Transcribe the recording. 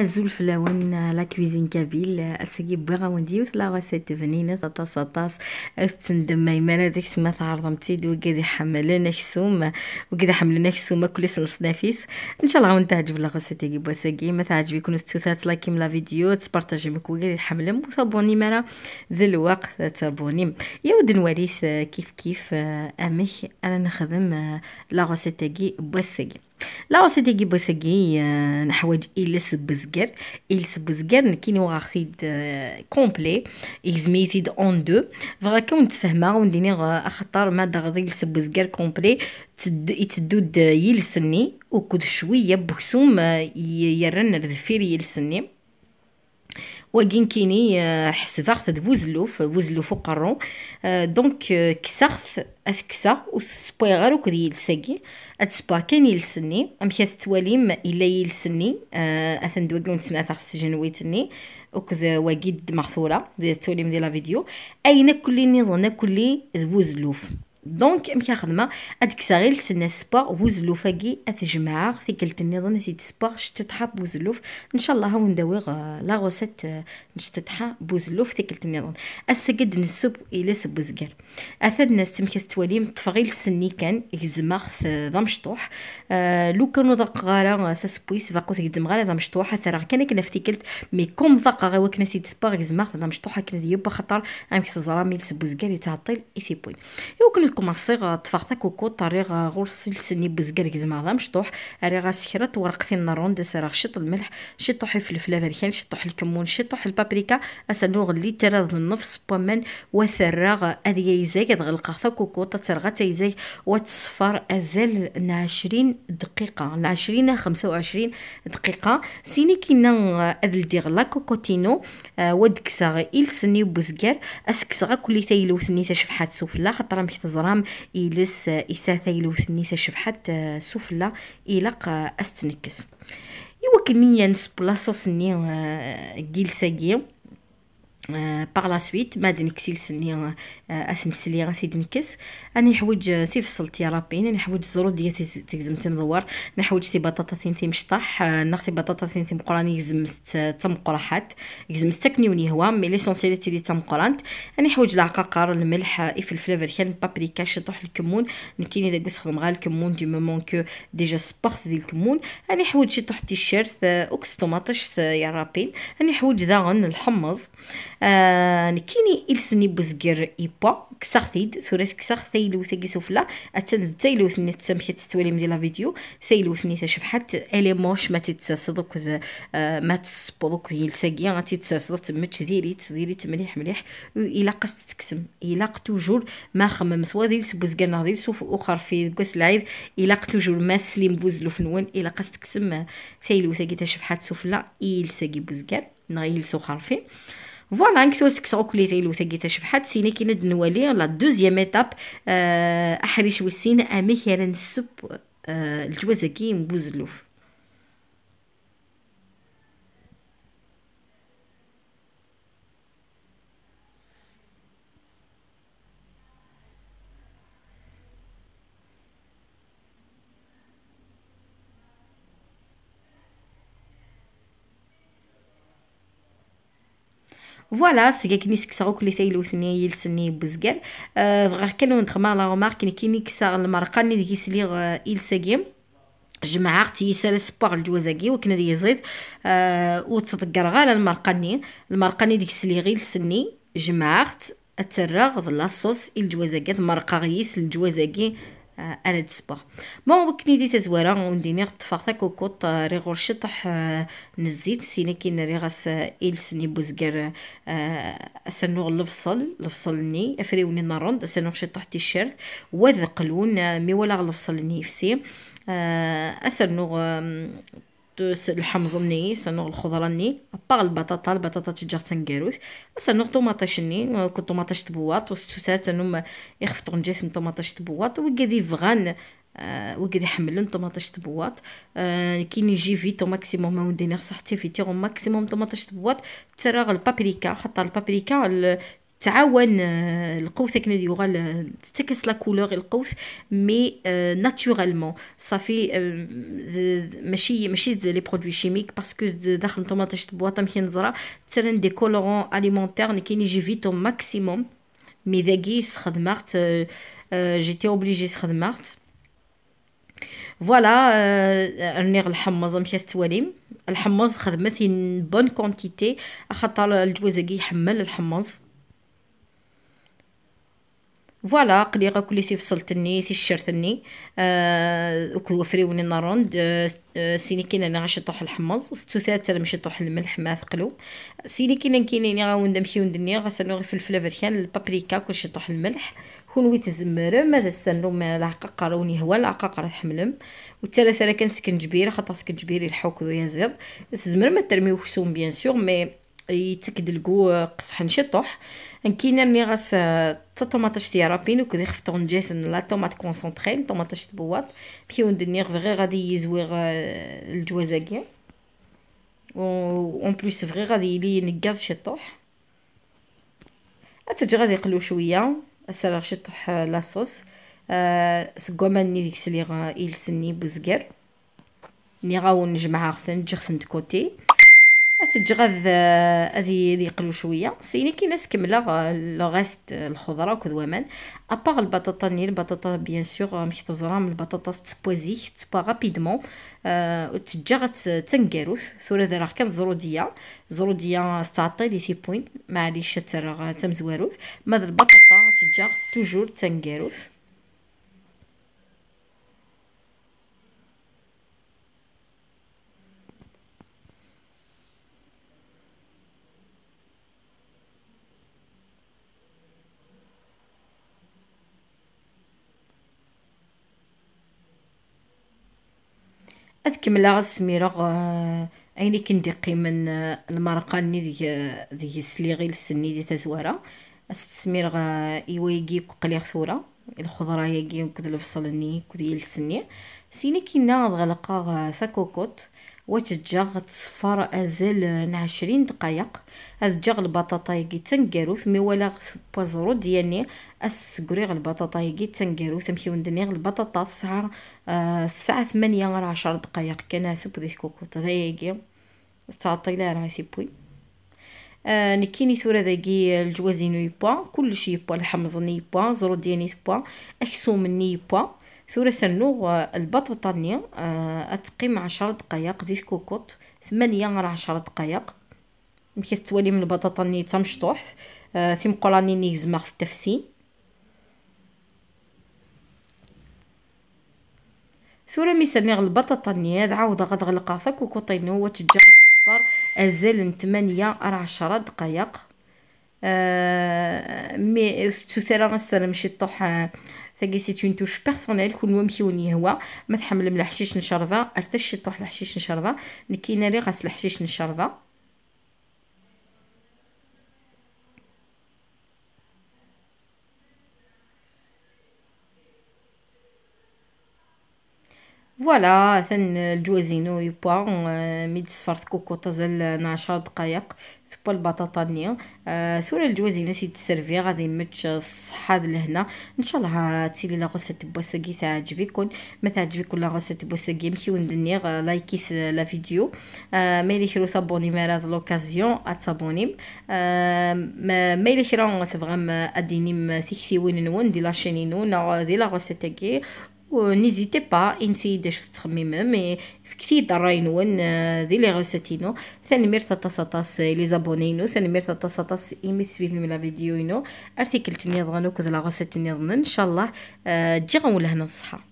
الزلف لون لا كويزين كابيل اسكي بغا ونديوث وثلا غاسيت فنينة طاس طاطاس تندم ميمانة ديك سما تعرضمتي تيد كادي حملنا كسوم وكادي حملنا كسوم كل سنة نفيس ان شاء الله تعجب لا غاسيت كي بوساكي ما تعجب يكون ستوثات لايكيم لا فيديو تبارطاجي مك وكادي حملم وتابوني مرا ذا الوقت تابوني يا ود نوريث كيف كيف امي انا نخدم لا غاسيت كي بوساكي لا سيدي كي بسكي آه، نحوج إلس بزكر إلس بزكر نكيني وغاخسيد آه، كومبلي إزميتيد أون دو فغا كون تفهما ونديني آه، اخطر ما دغدي إلس بزكر كومبلي يتدود يلسني كود شوية بوكسوم يرن رذفير يلسني وكين كيني آه، حسبغت بوزلوف بوزلوف وقرون آه، دونك آه، كسغت اثكسا وسبوي غير وكذ يلساكي اتسبا كان يلسني امشي تتواليم الا يلسني اثن دوكون تسنا ثغس جنويتني وكذا واكيد مغثوره دي التواليم ديال لا فيديو اين كلي نظن كلي بوزلوف دونك امكي خدمه ادكسا غير لسنا سبا وزلوف اكي اتجمع ثقلت النظام تي سبا شتتحا بوزلوف ان شاء الله هاو نداوي آه، لا غوسيت آه، نشتتحا بوزلوف ثقلت النظام السقد نسب الى سب وزقال اثر الناس تمكي توليم تفغيل السني كان يزماخ آه، ضم شطوح لو كانو ضاق غارا سبويس فاقوت يدم غارا ضم شطوح اثر كان كنا كلت مي كوم ضاق غا وكنا تي سبا يزمع ضم شطوح كنا يبا خطر امكي تزرا سب وزقال يتعطل اثيبوين يوكل لكم الصيغه تفختا كوكو طريقه غور سلسني بزقرق زعما لا مشطوح راه سكرت ورقتي النروند سراغ شط الملح شطوح الفلفل فريكان شطوح الكمون شطوح البابريكا اسلو غلي تراد النفس بومن وثراغ اذيا يزاي غلقا كوكو ترغا تيزاي وتصفر ازال 20 دقيقه 20 25 دقيقه سيني كينا دي ديغلا كوكوتينو آه، ودكسا غيل سني بزقر اسكسا كل تايلوثني ثني تشفحات سفلا خاطر مكتزا كيلوغرام إلس إساثيلو ثنيثة شفحات سفلة إلق أستنكس يوكني نسبلا صوصني آه، جيل ساقيه باغ لا سويت ما دنكسي اثن اثنسلي غاسي دنكس انا حوج تي euh, فصلت يا ربي انا حوج الزرود ديال تيزم تمدور نحوج تي بطاطا تين تي مشطح آه، ناخذ بطاطا تين تي مقراني زمت آه، تمقرحات زمت تكني وني هو مي ليسونسيال تي قرانت انا حوج العقاقر الملح الفلفل فالكان بابريكا شطح الكمون نكيني داك نستخدم غير الكمون دي مومون كو ديجا سبخت ديال الكمون انا حوج شي طحتي الشرث آه، اوكس طوماطيش يا ربي انا حوج داغن الحمص نكيني آه، إلسني بزقر إيبا كسخثيد ثوريس كسخ ثيلو ثقي سوفلا أتن ثيلو ثني تسمحي تتولي من لا فيديو ثيلو ثني تشفحت ألي موش ما تتصدق آه ما تسبضك يلسقي ما تتصدق تمتش ذيري تذيري مليح مليح إلا قصت تكسم إلا قتو جور ما خمم سوا ذيل سبوز قرنا ذيل سوف أخر في قس العيد إلا قتو جور ما سليم بوزلو فنوان إلا قصت تكسم ثيلو ثقي تشفحت سوفلا يلسقي بوز قرنا نغيل سوخر فيه فوالا نكتو سكسغو كل تيلو تاكيتا حد سيني كي ند نوالي لا دوزيام ايتاب احريش وسين امي كيرا نسب الجوازكي مبوزلوف فوالا سي كي نيس لي كل ثيلوثني يلسني بزقال غير كانو نتخما لا رومارك كيني كسا المرقه ني ديكي سليغ يلساكيم جماعة تيسال سبور الجوازاكي وكنا يزيد آه وتتذكر غير المرقة ني ديك سلي غير سني جماعة الترغ لا صوص الجوازاكي مرقة غيس الجوازاكي آه، انا دسبا بون وكني دي تزوارا ونديني طفاغتك كوكوط آه، ري غور شطح آه، نزيد سينا كي نري غاس إلسني بوزقر أسنوغ الفصل لفصلني أفريوني نارون أسنوغ شطح تيشيرت وذقلون مي ولا الفصلني فسي أسنوغ الحمص ني سنوغ الخضره ابار البطاطا البطاطا تجار تنكاروث سنوغ طوماطاش ني كنت طوماطيش تبوات وسوسات انهم يخفطون جسم طوماطيش تبوات وكادي فغان آه وكادي حملن طوماطيش تبوات آه كي نجي فيتو ماكسيموم ما نغ صحتي فيتي ماكسيموم طوماطيش تبوات تراغ البابريكا خاطر البابريكا تعاون آه، كنا كندي يغال آه، تكس لا كولور القوث مي ناتورالمون صافي ماشي ماشي لي برودوي شيميك باسكو داخل طوماطيش بواطه مخنزره ترن دي كولورون اليمونتير كاين يجي فيتو ماكسيموم مي ذاكي خدمت جيتي اوبليجي خدمت فوالا راني الحمص مشات التواليم الحمص خدمت بون كونتيتي خاطر الجوازه يحمل الحمص فوالا غا كلي تي فصلتني تي شرتني آه وفريوني ناروند آه سيني كاين غاش طوح الحمص وثلاثه انا مشي طوح الملح ما ثقلو سيني كاين كاينين غا وندم شي وندني غا سنو غير فلفله بركان البابريكا كلشي طوح الملح كون ويت الزمر ماذا سنو ما لحق قروني هو لحق قر حملم والثلاثه كان سكنجبير خاطر سكنجبيري الحوك يزيد تزمر ما ترميو خصوم بيان سور مي يتكدلقوا قصح نشطوح كاين اللي غاس آه، طوماطاش ديال رابين وكذا خفتو جات لا طوماط كونسونطخي طوماطاش بواط بيو ندنيغ فغي غادي يزويغ آه، الجوازاكي و اون بليس فغي غادي يلي نقاض شطوح اتج غادي يقلو شويه السراغ شطوح لاصوص أه, آه، سكوماني ديك سليغ يلسني بزقر ني غاون نجمعها خثن تجي خثن كوتي تجغذ هذه ذي يقلو شويه سيني كي ناس كملا لو غاست الخضره وكذا ومان ابار البطاطا ني البطاطا بيان سور مش تزرام البطاطا تسبوزي تسبا رابيدمون أه euh، تجغ تنكاروث ثورا راه كان زروديه زروديه تعطي لي تي بوين معليش ترى تمزواروث ماذا البطاطا تجغ توجور تنكاروث اذ كملا سميرغ اين كندقي من آه، آه، المرقه ني ديك ديك السليغي آه، للسني دي تزواره استسميرغ يويقي قليغ ثوره الخضرايا كي وكد الفصل ني كدي السني سيني كينا غلقا ساكوكوت وتجغ غتصفر ازال عشرين دقائق ازجا البطاطايكي تنكاروث مي ولا بازرو ديالني اسكري البطاطايكي تنكاروث مكيون دني البطاطا الساعه الساعه ثمانية غير عشر دقائق كان سبدي كوكوط دايكي تعطي لها راه سيبوي آه نكيني ثورة ذاكي الجوازين يبوا كلشي يبوا الحمزني يبوا زرو دياني يبوا اكسو مني يبوا ثورة سنوغ البطاطانية آه، أتقيم عشرة دقائق ديال الكوكوط ثمانية راه عشرة دقائق مكي تولي من البطاطانية تمشطوح آه، ثم قولاني نيكز ماغ في التفسين التفسي ثورة ميسنغ البطاطانية عاودة غتغلقها في كوكوطين هو تجي تصفر أزال من ثمانية على عشرة دقائق مي ثورة مسلا مشي طوح آه، تلقى سي اون توش بيرسونيل كل مهم كيوني هو ما تحمل من الحشيش نشرفه ارتش طوح الحشيش نشرفه نكينا لي غسل الحشيش نشرفه فوالا ثن الجوازينو يبوا ميد صفرت كوكو تزل 10 دقائق تبو البطاطا نيو آه الجوازي الجوازينة سيد غادي يمتش الصحة لهنا ان شاء الله لي لا غوسة بوسكي تعجبكم ما تعجبكم لا غوسة بوسكي مشي وندنيغ لايكي لا فيديو آه، آه، ما ميلي خيرو صابوني راه لوكازيون اتابوني آه ميلي خيرو تبغام اديني سيكسي وين نون دي لاشيني نون دي لا غوسة ونيزيتي با انتي داش شو مي في كثير راينون دي آه، لي غوسيتينو ثاني ميرتا تتسطاس آه، لي زابونينو ثاني ميرتا تتسطاس ايمي سوي في لا فيديو ينو ارتيكل تنيضغنو غنوك لا غوسيت ان شاء الله آه، تجي غنولهنا الصحه